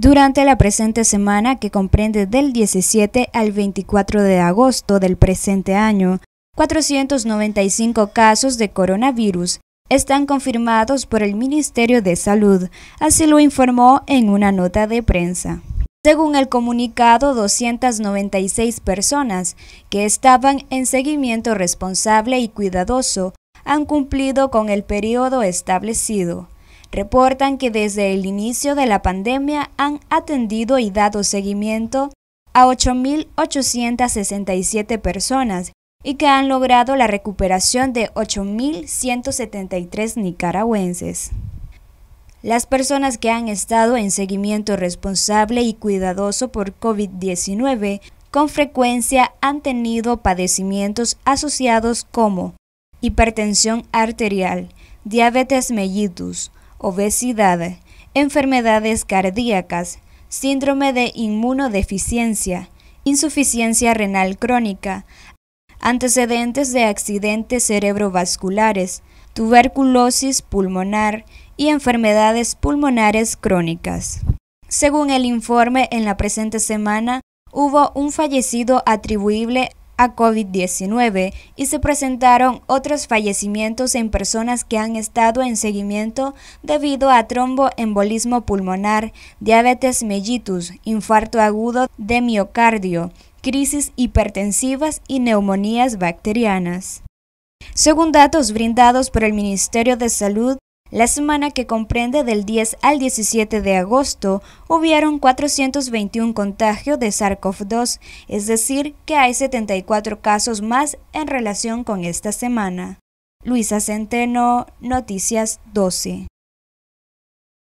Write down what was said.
Durante la presente semana, que comprende del 17 al 24 de agosto del presente año, 495 casos de coronavirus están confirmados por el Ministerio de Salud, así lo informó en una nota de prensa. Según el comunicado, 296 personas que estaban en seguimiento responsable y cuidadoso han cumplido con el periodo establecido reportan que desde el inicio de la pandemia han atendido y dado seguimiento a 8.867 personas y que han logrado la recuperación de 8.173 nicaragüenses. Las personas que han estado en seguimiento responsable y cuidadoso por COVID-19 con frecuencia han tenido padecimientos asociados como hipertensión arterial, diabetes mellitus, obesidad, enfermedades cardíacas, síndrome de inmunodeficiencia, insuficiencia renal crónica, antecedentes de accidentes cerebrovasculares, tuberculosis pulmonar y enfermedades pulmonares crónicas. Según el informe, en la presente semana hubo un fallecido atribuible a COVID-19 y se presentaron otros fallecimientos en personas que han estado en seguimiento debido a tromboembolismo pulmonar, diabetes mellitus, infarto agudo de miocardio, crisis hipertensivas y neumonías bacterianas. Según datos brindados por el Ministerio de Salud, la semana que comprende del 10 al 17 de agosto hubieron 421 contagios de SARS-CoV-2, es decir, que hay 74 casos más en relación con esta semana. Luisa Centeno, Noticias 12.